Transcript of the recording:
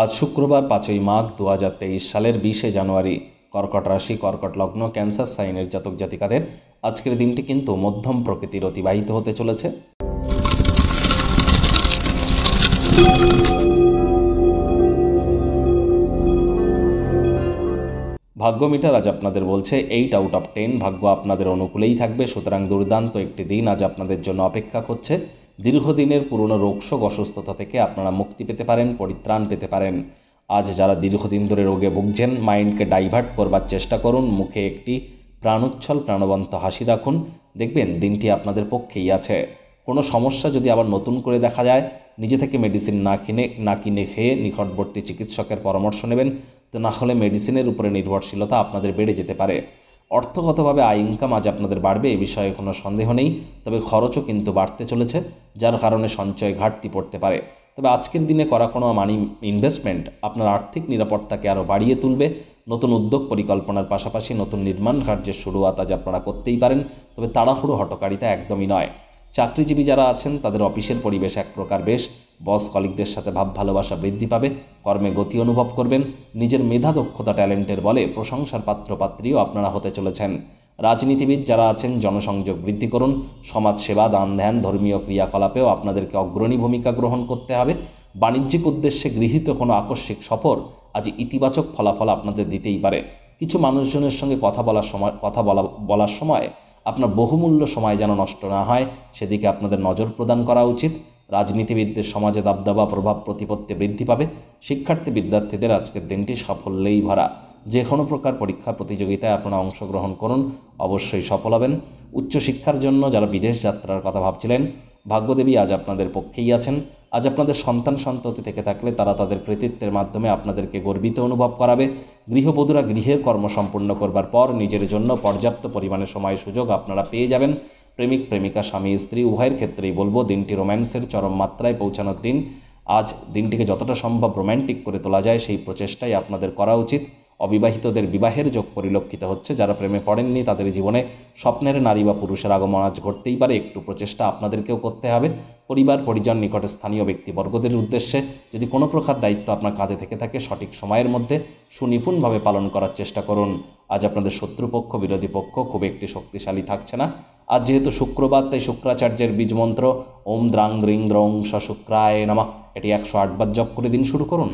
আজ শুক্রবার পাঁচই মাঘ দু সালের বিশে জানুয়ারি কর্কট রাশি কর্কট লগ্ন ক্যান্সার সাইনের জাতক জাতিকাদের আজকের দিনটি কিন্তু মধ্যম প্রকৃতির অতিবাহিত হতে চলেছে ভাগ্য মিটার আজ আপনাদের বলছে এইট আউট অফ টেন ভাগ্য আপনাদের অনুকূলেই থাকবে সুতরাং দুর্দান্ত একটি দিন আজ আপনাদের জন্য অপেক্ষা করছে দীর্ঘদিনের পুরনো রোগশোক অসুস্থতা থেকে আপনারা মুক্তি পেতে পারেন পরিত্রাণ পেতে পারেন আজ যারা দীর্ঘদিন ধরে রোগে ভুগছেন মাইন্ডকে ডাইভার্ট করবার চেষ্টা করুন মুখে একটি প্রাণোচ্ছল প্রাণবন্ত হাসি রাখুন দেখবেন দিনটি আপনাদের পক্ষেই আছে কোনো সমস্যা যদি আবার নতুন করে দেখা যায় নিজে থেকে মেডিসিন না কিনে না কিনে খেয়ে নিকটবর্তী চিকিৎসকের পরামর্শ নেবেন তো না হলে মেডিসিনের উপরে নির্ভরশীলতা আপনাদের বেড়ে যেতে পারে অর্থগতভাবে আয় ইনকাম আজ আপনাদের বাড়বে এ বিষয়ে কোনো সন্দেহ নেই তবে খরচও কিন্তু বাড়তে চলেছে যার কারণে সঞ্চয় ঘাটতি পড়তে পারে তবে আজকের দিনে করা কোনো মানি ইনভেস্টমেন্ট আপনার আর্থিক নিরাপত্তাকে আরও বাড়িয়ে তুলবে নতুন উদ্যোগ পরিকল্পনার পাশাপাশি নতুন নির্মাণ কার্যের শুরুয়াত আজ আপনারা করতেই পারেন তবে তাড়াহুড়ো হটকারিতা একদমই নয় চাকরিজীবী যারা আছেন তাদের অফিসের পরিবেশ এক প্রকার বেশ বস কলিকদের সাথে ভাব ভালোবাসা বৃদ্ধি পাবে কর্মে গতি অনুভব করবেন নিজের মেধা দক্ষতা ট্যালেন্টের বলে প্রশংসার পাত্রপাত্রীও আপনারা হতে চলেছেন রাজনীতিবিদ যারা আছেন জনসংযোগ বৃদ্ধি করুন সমাজসেবা দান ধ্যান ধর্মীয় ক্রিয়াকলাপেও আপনাদেরকে অগ্রণী ভূমিকা গ্রহণ করতে হবে বাণিজ্যিক উদ্দেশ্যে গৃহীত কোনো আকস্মিক সফর আজ ইতিবাচক ফলাফল আপনাদের দিতেই পারে কিছু মানুষজনের সঙ্গে কথা বলার সময় কথা বলা বলার সময় আপনার বহুমূল্য সময় যেন নষ্ট না হয় সেদিকে আপনাদের নজর প্রদান করা উচিত রাজনীতিবিদদের সমাজে দাবদাবা প্রভাব প্রতিপত্তি বৃদ্ধি পাবে শিক্ষার্থী বিদ্যার্থীদের আজকের দিনটি সাফল্যেই ভরা যে কোনো প্রকার পরীক্ষা প্রতিযোগিতায় আপনারা অংশগ্রহণ করুন অবশ্যই সফল হবেন উচ্চশিক্ষার জন্য যারা বিদেশ যাত্রার কথা ভাবছিলেন ভাগ্যদেবী আজ আপনাদের পক্ষেই আছেন আজ আপনাদের সন্তান সন্ততি থেকে থাকলে তারা তাদের কৃতিত্বের মাধ্যমে আপনাদেরকে গর্বিত অনুভব করাবে গৃহবধূরা গৃহের কর্ম সম্পূর্ণ করবার পর নিজের জন্য পর্যাপ্ত পরিমাণে সময় সুযোগ আপনারা পেয়ে যাবেন প্রেমিক প্রেমিকা স্বামী স্ত্রী উভয়ের ক্ষেত্রেই বলবো দিনটি রোম্যান্সের চরম মাত্রায় পৌঁছানোর দিন আজ দিনটিকে যতটা সম্ভব রোম্যান্টিক করে তোলা যায় সেই প্রচেষ্টাই আপনাদের করা উচিত অবিবাহিতদের বিবাহের যোগ পরিলক্ষিত হচ্ছে যারা প্রেমে পড়েননি তাদের জীবনে স্বপ্নের নারী বা পুরুষের আগমন আজ ঘটতেই পারে একটু প্রচেষ্টা আপনাদেরকেও করতে হবে পরিবার পরিজন নিকটে স্থানীয় ব্যক্তিবর্গদের উদ্দেশ্যে যদি কোনো প্রকার দায়িত্ব আপনার কাঁধে থেকে থাকে সঠিক সময়ের মধ্যে সুনিপুণভাবে পালন করার চেষ্টা করুন আজ আপনাদের শত্রুপক্ষ বিরোধী পক্ষ খুব একটি শক্তিশালী থাকছে না আজ যেহেতু শুক্রবার তাই শুক্রাচার্যের বীজমন্ত্র ওম দ্রাং দ্রিং দ্রং স শুক্রায় নামা এটি একশো আটবার জপ করে দিন শুরু করুন